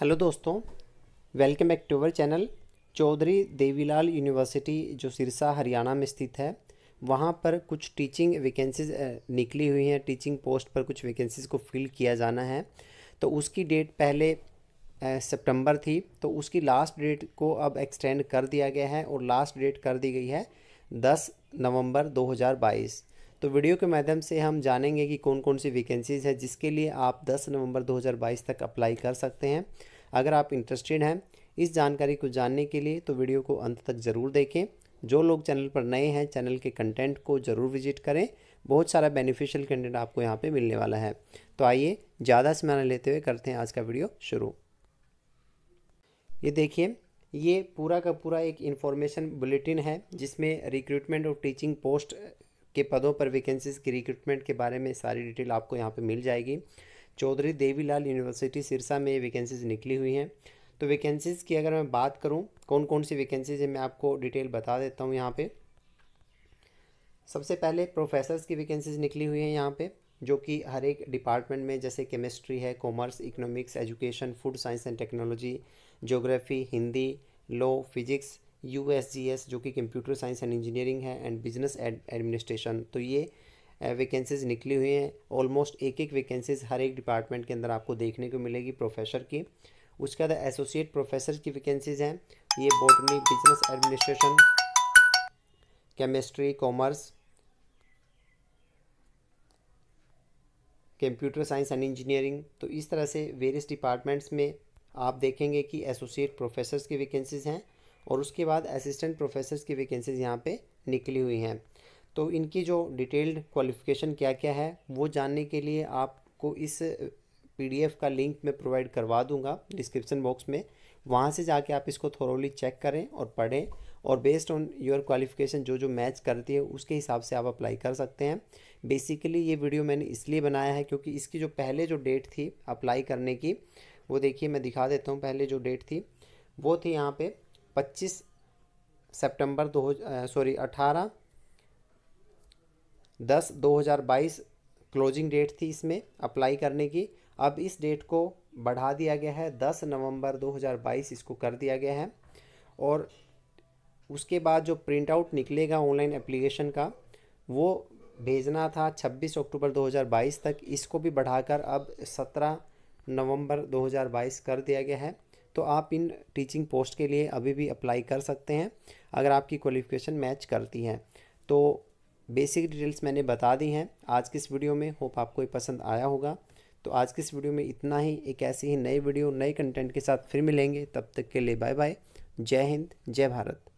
hello दोस्तों welcome back to our channel Chaudhary Devilal university जो सिरसा हरियाणा में स्थित है वहाँ पर कुछ टीचिंग वैकेंसीज निकली हुई हैं टीचिंग पोस्ट पर कुछ वैकेंसीज को फिल किया जाना है तो उसकी डेट पहले सितंबर थी तो उसकी लास्ट डेट को अब एक्सटेंड कर दिया गया है और लास्ट डेट कर दी गई है दस नवंबर दो तो वीडियो के माध्यम से हम जानेंगे कि कौन कौन सी वैकेंसीज़ हैं जिसके लिए आप 10 नवंबर 2022 तक अप्लाई कर सकते हैं अगर आप इंटरेस्टेड हैं इस जानकारी को जानने के लिए तो वीडियो को अंत तक ज़रूर देखें जो लोग चैनल पर नए हैं चैनल के कंटेंट को ज़रूर विजिट करें बहुत सारा बेनिफिशियल कंटेंट आपको यहाँ पर मिलने वाला है तो आइए ज़्यादा समय लेते हुए करते हैं आज का वीडियो शुरू ये देखिए ये पूरा का पूरा एक इन्फॉर्मेशन बुलेटिन है जिसमें रिक्रूटमेंट और टीचिंग पोस्ट के पदों पर वैकेंसीज की रिक्रूटमेंट के बारे में सारी डिटेल आपको यहाँ पर मिल जाएगी चौधरी देवीलाल यूनिवर्सिटी सिरसा में वैकेंसीज निकली हुई हैं तो वैकेंसीज की अगर मैं बात करूँ कौन कौन सी वैकेंसीज है मैं आपको डिटेल बता देता हूँ यहाँ पर सबसे पहले प्रोफेसर्स की वैकेंसीज निकली हुई हैं यहाँ पर जो कि हर एक डिपार्टमेंट में जैसे केमिस्ट्री है commerce economics education food science and technology geography Hindi law physics यू जो कि कंप्यूटर साइंस एंड इंजीनियरिंग है एंड बिजनेस एडमिनिस्ट्रेशन तो ये वैकेंसीज uh, निकली हुई हैं ऑलमोस्ट एक एक वैकेंसीज हर एक डिपार्टमेंट के अंदर आपको देखने को मिलेगी प्रोफेसर की उसके बाद एसोसिएट प्रोफेसर की वैकेंसीज हैं ये botany business administration chemistry commerce computer science and engineering तो इस तरह से वेरियस डिपार्टमेंट्स में आप देखेंगे कि एसोसिएट प्रोफेसर्स की वैकेंसीज़ हैं और उसके बाद असिस्टेंट प्रोफेसर्स की वैकेंसीज़ यहाँ पे निकली हुई हैं तो इनकी जो डिटेल्ड क्वालिफ़िकेशन क्या क्या है वो जानने के लिए आपको इस पीडीएफ का लिंक मैं प्रोवाइड करवा दूंगा डिस्क्रिप्शन बॉक्स में वहाँ से जाके आप इसको थोरोली चेक करें और पढ़ें और बेस्ड ऑन योर क्वालिफिकेशन जो जो मैच करती है उसके हिसाब से आप अप्लाई कर सकते हैं बेसिकली ये वीडियो मैंने इसलिए बनाया है क्योंकि इसकी जो पहले जो डेट थी अप्लाई करने की वो देखिए मैं दिखा देता हूँ पहले जो डेट थी वो थी यहाँ पे 25 सितंबर दो सॉरी 18 दस 2022 क्लोजिंग डेट थी इसमें अप्लाई करने की अब इस डेट को बढ़ा दिया गया है 10 नवंबर 2022 इसको कर दिया गया है और उसके बाद जो प्रिंट आउट निकलेगा ऑनलाइन एप्लीकेशन का वो भेजना था 26 अक्टूबर 2022 तक इसको भी बढ़ाकर अब 17 नवंबर 2022 कर दिया गया है तो आप इन टीचिंग पोस्ट के लिए अभी भी अप्लाई कर सकते हैं अगर आपकी क्वालिफिकेशन मैच करती हैं तो बेसिक डिटेल्स मैंने बता दी हैं आज की इस वीडियो में होप आपको ये पसंद आया होगा तो आज की इस वीडियो में इतना ही एक ऐसी ही नई वीडियो नए कंटेंट के साथ फिर मिलेंगे तब तक के लिए बाय बाय जय हिंद जय भारत